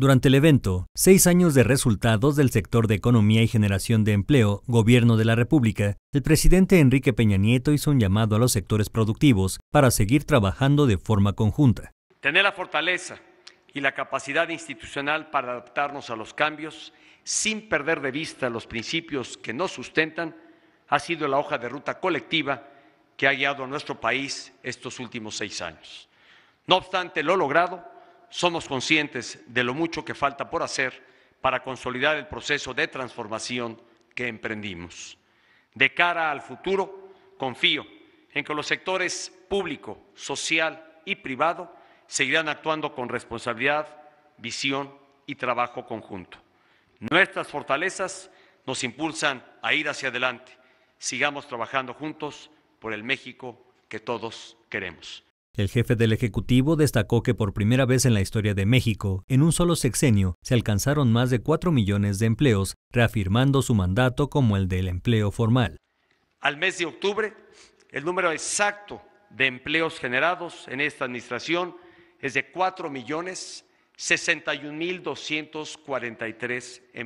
Durante el evento, seis años de resultados del sector de economía y generación de empleo, Gobierno de la República, el presidente Enrique Peña Nieto hizo un llamado a los sectores productivos para seguir trabajando de forma conjunta. Tener la fortaleza y la capacidad institucional para adaptarnos a los cambios sin perder de vista los principios que nos sustentan ha sido la hoja de ruta colectiva que ha guiado a nuestro país estos últimos seis años. No obstante lo logrado, somos conscientes de lo mucho que falta por hacer para consolidar el proceso de transformación que emprendimos. De cara al futuro, confío en que los sectores público, social y privado seguirán actuando con responsabilidad, visión y trabajo conjunto. Nuestras fortalezas nos impulsan a ir hacia adelante. Sigamos trabajando juntos por el México que todos queremos. El jefe del Ejecutivo destacó que por primera vez en la historia de México, en un solo sexenio, se alcanzaron más de 4 millones de empleos, reafirmando su mandato como el del empleo formal. Al mes de octubre, el número exacto de empleos generados en esta administración es de 4 millones mil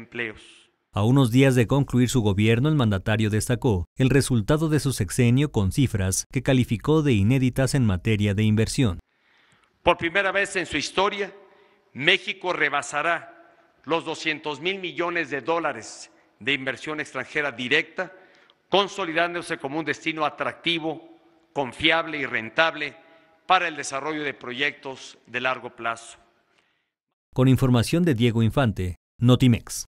empleos. A unos días de concluir su gobierno, el mandatario destacó el resultado de su sexenio con cifras que calificó de inéditas en materia de inversión. Por primera vez en su historia, México rebasará los 200 mil millones de dólares de inversión extranjera directa, consolidándose como un destino atractivo, confiable y rentable para el desarrollo de proyectos de largo plazo. Con información de Diego Infante, Notimex.